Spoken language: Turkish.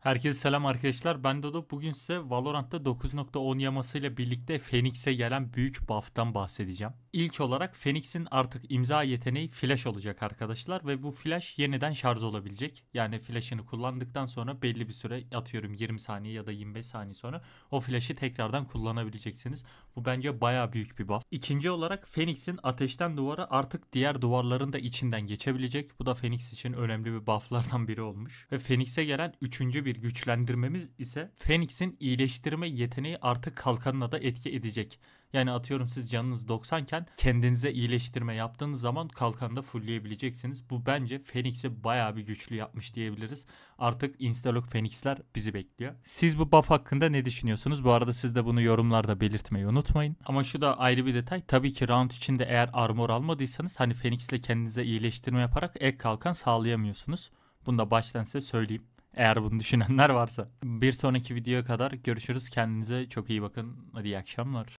Herkese selam arkadaşlar. Ben Dodo. Bugün size Valorant'ta 9.10 yamasıyla birlikte Phoenix'e gelen büyük buff'tan bahsedeceğim. İlk olarak Phoenix'in artık imza yeteneği flash olacak arkadaşlar ve bu flash yeniden şarj olabilecek. Yani flash'ını kullandıktan sonra belli bir süre atıyorum 20 saniye ya da 25 saniye sonra o flash'ı tekrardan kullanabileceksiniz. Bu bence baya büyük bir buff. İkinci olarak Phoenix'in ateşten duvara artık diğer duvarların da içinden geçebilecek. Bu da Phoenix için önemli bir buff'lardan biri olmuş. Ve Phoenix'e gelen üçüncü bir bir güçlendirmemiz ise Phoenix'in iyileştirme yeteneği artık kalkanına da etki edecek. Yani atıyorum siz canınız 90 iken kendinize iyileştirme yaptığınız zaman kalkanı da fullleyebileceksiniz. Bu bence Phoenix'i bayağı bir güçlü yapmış diyebiliriz. Artık Instalog Phoenix'ler bizi bekliyor. Siz bu buff hakkında ne düşünüyorsunuz? Bu arada siz de bunu yorumlarda belirtmeyi unutmayın. Ama şu da ayrı bir detay. Tabii ki round içinde eğer armor almadıysanız hani Phoenix'le kendinize iyileştirme yaparak ek kalkan sağlayamıyorsunuz. Bunu da baştan size söyleyeyim. Eğer bunu düşünenler varsa. Bir sonraki videoya kadar görüşürüz. Kendinize çok iyi bakın. Hadi iyi akşamlar.